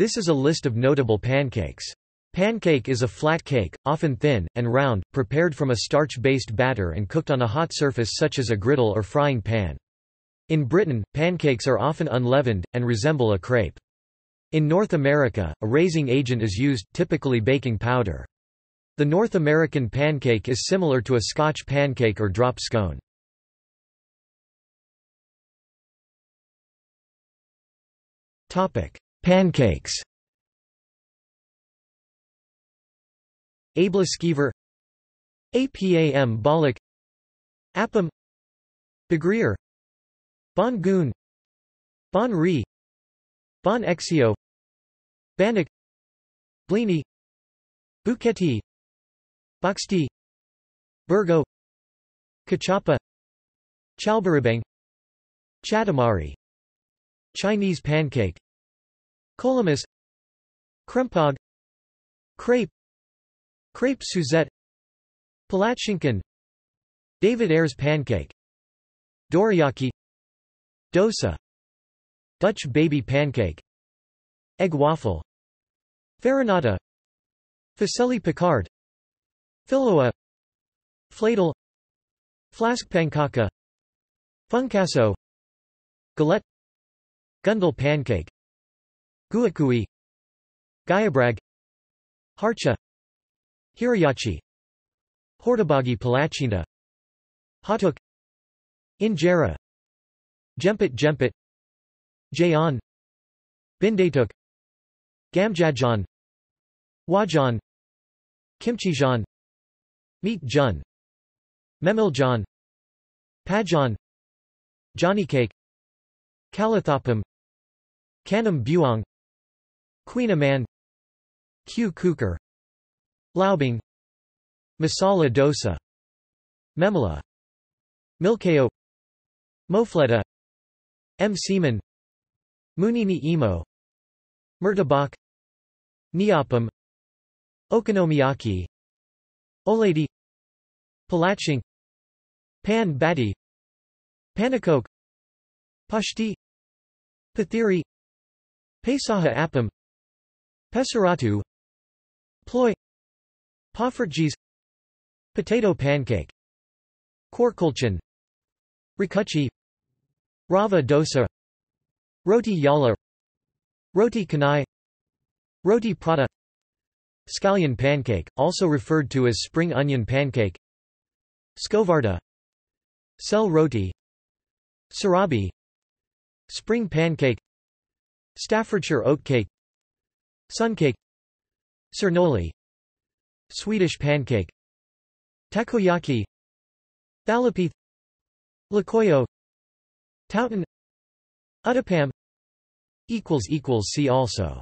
This is a list of notable pancakes. Pancake is a flat cake, often thin, and round, prepared from a starch-based batter and cooked on a hot surface such as a griddle or frying pan. In Britain, pancakes are often unleavened, and resemble a crepe. In North America, a raising agent is used, typically baking powder. The North American pancake is similar to a Scotch pancake or drop scone. Pancakes Abla Skeever APAM Balak Appam Bagrir Bon Goon Bon ri. Bon Exio Bannock Blini Buketi Buxti Burgo Kachapa Chalbarabang Chatamari Chinese pancake Colomus Krempog Crepe Crepe Suzette Palachinkan David Ayres Pancake Dorayaki Dosa Dutch Baby Pancake Egg Waffle Farinata Facelli Picard filoa, Fladel Flask Pankaka Funcasso Galette Gundel Pancake Guakui Gayabrag Harcha Hirayachi Hortabagi Palachinda Hatuk Injera Jempit Jempit Jayan Bindatuk Gamjajan Wajan Kimchijan Meat Jun Memiljan Pajan Cake, Kalathopam Kanam Buong Queen Amand Q Kukar Laubing Masala dosa Memela Milkeo Mofleta M. Seaman Munini Emo Murtabak Neopam Okonomiyaki Olady Palaching Pan Bati Panakoke Pashti Pathiri Pesaha Appam Pesseratu Ploy Poffertjes Potato pancake Korkulchen Rikuchi Rava dosa Roti yala Roti kanai Roti prata Scallion pancake, also referred to as spring onion pancake Skovarda Sel roti Sarabi Spring pancake Staffordshire oatcake Suncake Cernoli Swedish pancake Takoyaki Thalapi Lakoyo Tautan Utapam See also